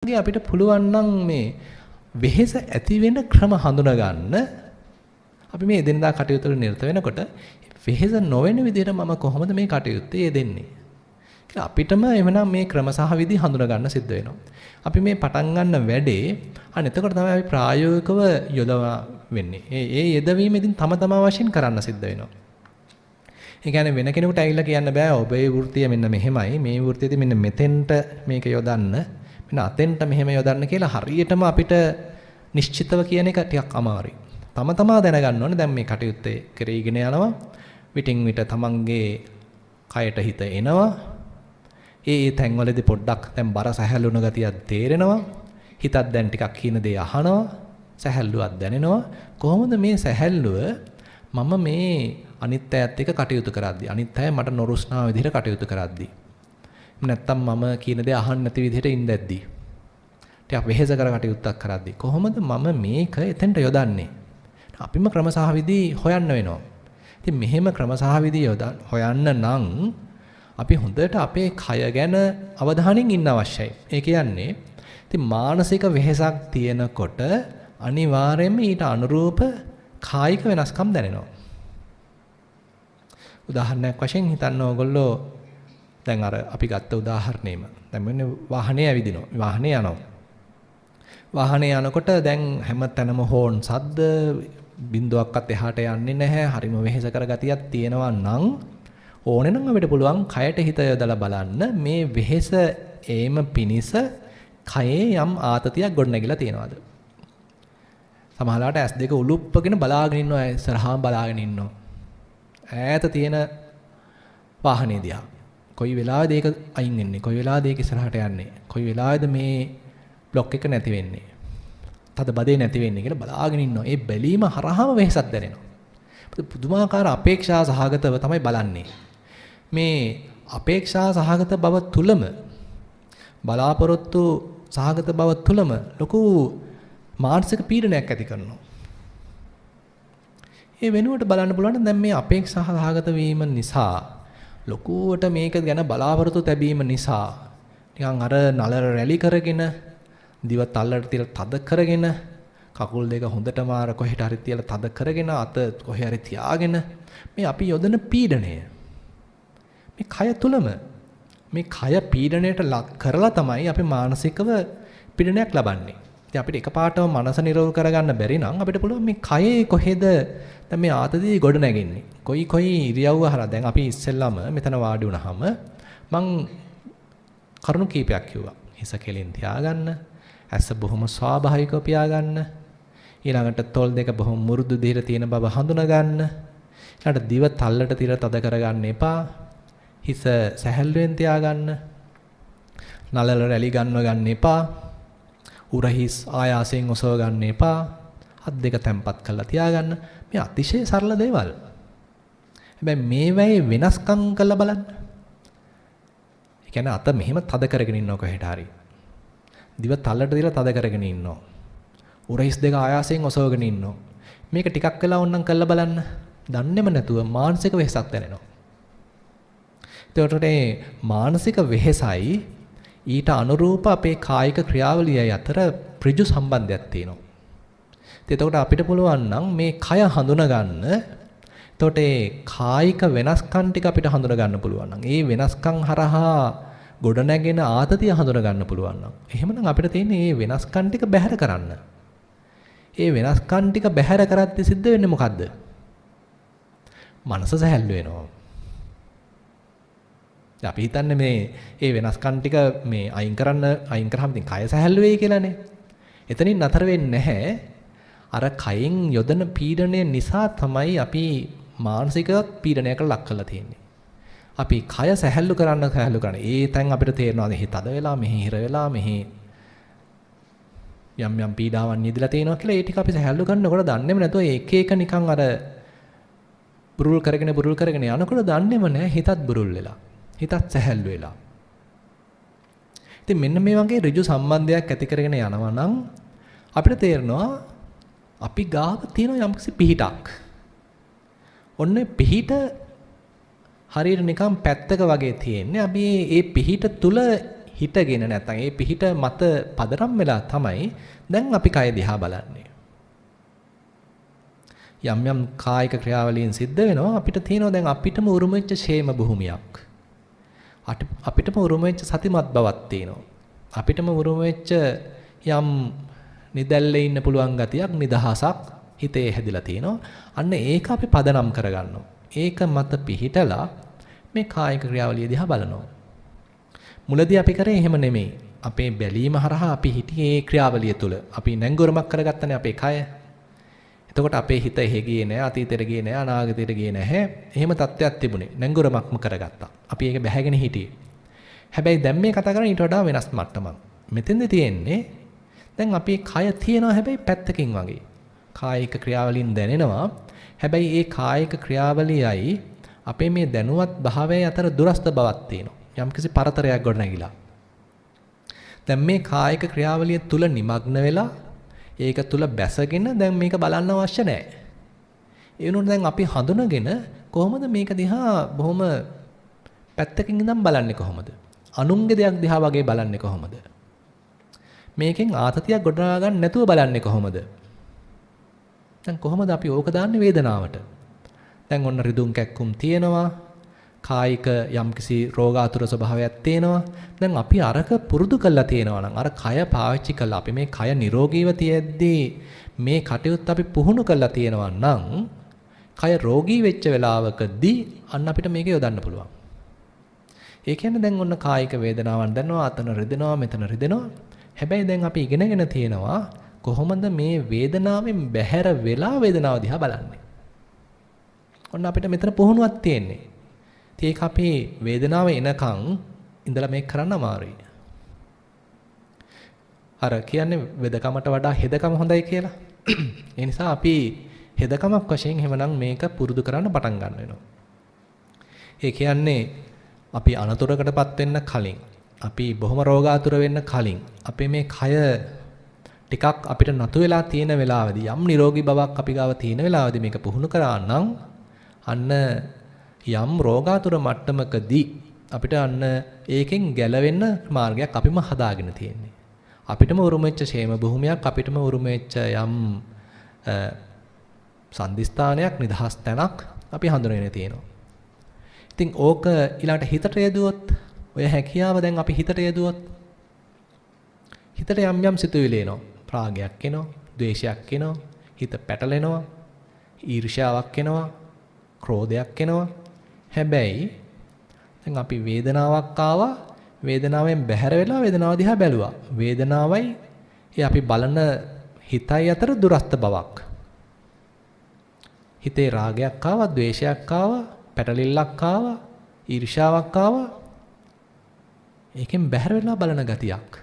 දී අපිට පුළුවන් නම් මේ වෙහෙස ඇති වෙන ක්‍රම හඳුනා ගන්න අපි මේ එදිනදා කටයුතු වල නිරත වෙනකොට වෙහෙස නොවන විදිහට මම කොහොමද මේ කටයුත්තේ යෙදෙන්නේ කියලා අපිටම එවනම් මේ ක්‍රම සහ විදි හඳුනා ගන්න සිද්ධ වෙනවා. අපි මේ පටන් ගන්න වැඩේ අන්න එතකොට තමයි අපි ප්‍රායෝගිකව යොදවා වෙන්නේ. ඒ ඒ යෙදවීමෙන් තම තමා වශයෙන් කරන්න සිද්ධ වෙනවා. ඒ කියන්නේ වෙන කෙනෙකුට ඇවිල්ලා කියන්න බෑ ඔබේ වෘත්තිය මෙන්න මෙහෙමයි මේ වෘත්තියදී මෙන්න මෙතෙන්ට මේක යොදන්න මෙන්න අතෙන්ට මෙහෙම යොදන්න කියලා හරියටම අපිට නිශ්චිතව කියන එක ටිකක් අමාරුයි. තම තමා දැනගන්න ඕනේ දැන් මේ කටයුත්තේ කරේගෙන යනවා. විටින් විට තමන්ගේ කයට හිත එනවා. ඒ ඒ තැන්වලදී පොඩ්ඩක් දැන් බර සැහැල්ලුන ගතියක් තේරෙනවා. හිතත් දැන් ටිකක් කියන දේ අහනවා. සැහැල්ලුවක් දැනෙනවා කොහොමද මේ සැහැල්ලුව මම මේ අනිත් අයත් එක්ක කටයුතු කරද්දී අනිත් අය මට නොරුස්නා විදිහට කටයුතු කරද්දී නැත්තම් මම කියන දේ අහන්න නැති විදිහට ඉඳද්දී. ටිකක් වෙහෙස කර කටයුත්තක් කරද්දී කොහොමද මම මේක එතෙන්ට යොදන්නේ? අපිම ක්‍රමසහවිදි හොයන්න වෙනවා. ඉතින් මෙහෙම ක්‍රමසහවිදි හොයන්න නම් අපි හොඳට අපේ කය ගැන අවධානයෙන් ඉන්න අවශ්‍යයි. ඒ කියන්නේ ඉතින් මානසික වෙහෙසක් තියෙනකොට අනිවාර්යයෙන්ම ඊට අනුරූප කායික වෙනස්කම් දැනෙනවා. උදාහරණයක් වශයෙන් හිතන්න ඕගොල්ලෝ දැන් අර අපි ගත්ත උදාහරණයම දැන් මෙන්න වාහනේ ඇවිදිනවා වාහනේ යනවා වාහනේ යනකොට දැන් හැම තැනම හෝන් සද්ද බින්දුවක්වත් එහාට යන්නේ නැහැ හරිම වෙහෙස කරගතියක් තියෙනවා නම් ඕනේ නම් අපිට පුළුවන් කයට හිත යොදලා බලන්න මේ වෙහෙස ඒම පිනිස කයේ යම් ආතතියක් ගොඩනැගිලා තියෙනවද සමහරවිට S2 උලුප්පගෙන බලාගෙන ඉන්නවා ඉස්සරහාම බලාගෙන ඉන්නවා ඈත තියෙන වාහනේ දිහා කොයි වෙලාවේද ඒක අයින් වෙන්නේ? කොයි වෙලාවේද ඒක ඉස්සරහට යන්නේ? කොයි වෙලාවේද මේ બ્લોක් එක නැති වෙන්නේ? තද බදේ නැති වෙන්නේ කියලා බලාගෙන ඉන්නවා. ඒ බැලීම හරහාම වෙහසක් දැනෙනවා. පුදුමාකාර අපේක්ෂා සහගතව තමයි බලන්නේ. මේ අපේක්ෂා සහගත බව තුලම බලාපොරොත්තු සහගත බව තුලම ලොකු මානසික පීඩනයක් ඇති කරනවා. ඒ වෙනුවට බලන්න පුළුවන් දැන් මේ අපේක්ෂා සහගත වීම නිසා ලොකුවට මේක ගැන බලාපොරොත්තු තැබීම නිසා නිකන් අර නලර රැලි කරගෙන දිව තල්ලට තියලා තද කරගෙන කකුල් දෙක හොඳටම අර කොහෙට හරි තියලා තද කරගෙන අත කොහෙ හරි තියාගෙන මේ අපි යොදන පීඩණය මේ කය තුලම මේ කය පීඩණයට ලක් කරලා තමයි අපි මානසිකව පීඩනයක් ලබන්නේ. ඉතින් අපිට එකපාරටම මනස නිරෝධ කරගන්න බැරි නම් අපිට පුළුවන් මේ කයේ කොහෙද දැන් මේ ආතතිය ගොඩ නැගෙන්නේ. කොයි කොයි ඉරියව්ව හරහා දැන් අපි ඉස්සෙල්ලාම මෙතන වාඩි වුණාම මං කරුණු කීපයක් කිව්වා. හිස කෙලින් තියාගන්න, ඇස බොහොම ස්වාභාවිකව පියාගන්න, ඊළඟට තොල් දෙක බොහොම මෘදු දිහර තියෙන බව හඳුනගන්න, ඊළඟට දිව තල්ලට තිර තද කරගන්න එපා, හිස සැහැල්ලුවෙන් තියාගන්න, නලල රැලි ගන්නව ගන්න එපා, උරහිස් ආයාසයෙන් ඔසව ගන්න එපා අත් දෙක තැම්පත් කරලා තියාගන්න. මේ අතිශය සරල දේවල්. හැබැයි මේවැයේ වෙනස්කම් කරලා බලන්න. ඒ කියන්නේ අත මෙහෙම තද කරගෙන ඉන්නව කොහෙට හරි. දිව තලට දාලා තද කරගෙන ඉන්නව. උරහිස් දෙක ආයාසයෙන් ඔසවගෙන ඉන්නව. මේක ටිකක් වෙලා ඕනනම් කරලා බලන්න. දන්නේම නැතුව මානසික වෙහසක් දැනෙනවා. එතකොට මානසික වෙහෙසයි ඊට අනුරූප අපේ කායික ක්‍රියාවලියයි අතර ඍජු සම්බන්ධයක් තියෙනවා. එතකොට අපිට පුළුවන් නම් මේ කය හඳුනගන්න. එතකොට ඒ කායික වෙනස්කම් ටික අපිට හඳුනගන්න පුළුවන් නම් ඒ වෙනස්කම් හරහා ගොඩ නැගෙන ආතතිය හඳුනගන්න පුළුවන් නම් එහෙමනම් අපිට තියෙන්නේ මේ වෙනස්කම් ටික බැහැර කරන්න. ඒ වෙනස්කම් ටික බැහැර කරද්දී සිද්ධ වෙන්නේ මොකද්ද? මනස සැහැල්ලු වෙනවා. අපි හිතන්නේ මේ ඒ වෙනස්කම් ටික මේ අයින් කරන්න අයින් කරාම ඉතින් කය සැහැල්ලු වෙයි කියලානේ. එතනින් නතර වෙන්නේ නැහැ. අර කයෙන් යොදන පීඩණය නිසා තමයි අපි මානසික පීඩනයකට ලක් කරලා තියෙන්නේ. අපි කය සැහැල්ලු කරන්න සැහැල්ලු කරන්න. ඒ තැන් අපිට තේරෙනවා මෙහි තද වෙලා මෙහි හිර වෙලා මෙහි යම් යම් පීඩාවන් නිදලා තියෙනවා කියලා ඒ ටික අපි සැහැල්ලු කරනකොට දන්නේම නැතුව එක එක නිකන් අර බුරුල් කරගෙන බුරුල් කරගෙන යනකොට දන්නේම නැහැ හිතත් බුරුල් වෙලා. හිතත් සැහැල්ලු වෙලා. ඉතින් මෙන්න මේ වගේ ඍජු සම්බන්ධයක් ඇති කරගෙන යනවා නම් අපිට තේරෙනවා අපි ගාව තියෙන යම්කිසි පිහිටක්. ඔන්න පිහිට හරියට නිකන් පැත්තක වගේ තියෙන්නේ. අපි මේ පිහිට තුල හිටගෙන නැත්නම් මේ පිහිට මත පදනම් වෙලා තමයි දැන් අපි කය දිහා බලන්නේ. යම් යම් කායික ක්‍රියාවලියෙන් සිද්ධ වෙනවා අපිට තියෙනවා දැන් අපිටම උරුම වෙච්ච ෂේම භූමියක්. අපිටම උරුම වෙච්ච සතිමත් බවක් තියෙනවා. අපිටම උරුම වෙච්ච යම් නිදැල්ලේ ඉන්න පුළුවන් ගතියක් නිදහසක් හිතේ හැදිලා තිනවා. අන්න ඒක අපි පදනම් කරගන්නවා. ඒක මත පිහිටලා මේ කායික ක්‍රියාවලිය දිහා බලනවා. මුලදී අපි කරේ එහෙම නෙමෙයි. අපේ බැලීම හරහා අපි හිටියේ ක්‍රියාවලිය තුළ. අපි නැංගොරමක් කරගත්තනේ අපේ කය. එතකොට අපේ හිත එහෙ ගියේ නෑ, අතීතෙට ගියේ නෑ, අනාගතෙට ගියේ නැහැ. එහෙම තත්ත්වයක් තිබුණේ. නැංගොරමක්ම කරගත්තා. අපි ඒක බැහැගෙන හිටියේ. හැබැයි දැන් මේ කතා කරන්නේ ඊට වඩා වෙනස් මට්ටමක්. මෙතෙන්ද තියෙන්නේ දැන් අපි කය තියෙනවා හැබැයි පැත්තකින් වගේ. කායික ක්‍රියාවලින් දැනෙනවා. හැබැයි ඒ කායික ක්‍රියාවලියයි අපේ මේ දැනුවත් භාවය අතර දුරස්ත බවක් තියෙනවා. යම්කිසි පරතරයක් ගොඩනැගිලා. දැන් මේ කායික ක්‍රියාවලිය තුල নিমগ্ন වෙලා ඒක තුල බැසගෙන දැන් මේක බලන්න අවශ්‍ය නැහැ. ඒ වෙනුවට දැන් අපි හඳුනගෙන කොහොමද මේක දිහා බොහොම පැත්තකින් ඉඳන් බලන්නේ කොහොමද? අනුන්ගේ දෙයක් දිහා වගේ බලන්නේ කොහොමද? මේකෙන් ආතතියක් ගොඩනගා ගන්න නැතුව බලන්නේ කොහොමද? දැන් කොහොමද අපි ඕක දාන්නේ වේදනාවට? දැන් ඔන්න රිදුම් කැක්කුම් තියෙනවා. කායික යම්කිසි රෝගාතුර ස්වභාවයක් තියෙනවා. දැන් අපි අරක පුරුදු කරලා තියෙනවා නම් අර කය පාවිච්චි කරලා අපි මේ කය නිරෝගීව තියෙද්දී මේ කටයුත්ත අපි පුහුණු කරලා තියෙනවා නම් කය රෝගී වෙච්ච වෙලාවකදී අන්න අපිට මේක යොදන්න පුළුවන්. ඒ කියන්නේ දැන් ඔන්න කායික වේදනාවක් දැනෙනවා, අතන රිදෙනවා, මෙතන රිදෙනවා. හැබැයි දැන් අපි ඉගෙනගෙන තියෙනවා කොහොමද මේ වේදනාවෙන් බැහැර වෙලා වේදනාව දිහා බලන්නේ. ඔන්න අපිට මෙතන පුහුණුවක් තියෙන්නේ. ඉතින් ඒක අපේ වේදනාව එනකන් ඉඳලා මේක කරන්න අමාරුයි. අර කියන්නේ වෙදකමට වඩා හෙදකම හොඳයි කියලා. ඒ නිසා අපි හෙදකමක් වශයෙන් එහෙමනම් මේක පුරුදු කරන්න පටන් ගන්න වෙනවා. ඒ කියන්නේ අපි අනතුරකටපත් වෙන්න කලින් අපි බොහොම රෝගාතුර වෙන්න කලින් අපේ මේ කය ටිකක් අපිට නතු වෙලා තියෙන වෙලාවදී යම් නිරෝගී බවක් අපි ගාව තියෙන වෙලාවදී මේක පුහුණු කරා නම් අන්න යම් රෝගාතුර මට්ටමකදී අපිට අන්න ඒකෙන් ගැලවෙන්න මාර්ගයක් අපිම හදාගෙන තියෙන්නේ. අපිටම උරුම වෙච්ච ෂේම භූමියක් අපිටම උරුම වෙච්ච යම් සම්දිස්ථානයක් නිදහස් තැනක් අපි හඳුනගෙන තියෙනවා. ඉතින් ඕක ඊළඟට හිතට යදුවොත් ඔය හැකියාව දැන් අපි හිතට යදුවොත් හිතට යම් යම් සිතුවිලි එනවා. රාගයක් එනවා, ද්වේෂයක් එනවා, හිත පැටලෙනවා, ඊර්ෂ්‍යාවක් එනවා, ක්‍රෝධයක් එනවා. හැබැයි දැන් අපි වේදනාවක් ආවා වේදනාවෙන් බැහැර වෙලා වේදනාව දිහා බැලුවා. වේදනාවයි ඒ අපි බලන හිතයි අතර දුරස්ත බවක්. හිතේ රාගයක් ආවා, ద్వේෂයක් ආවා, පැටලිල්ලක් ආවා, ඊර්ෂාවක් ආවා. ඒකෙන් බැහැර වෙලා බලන ගතියක්.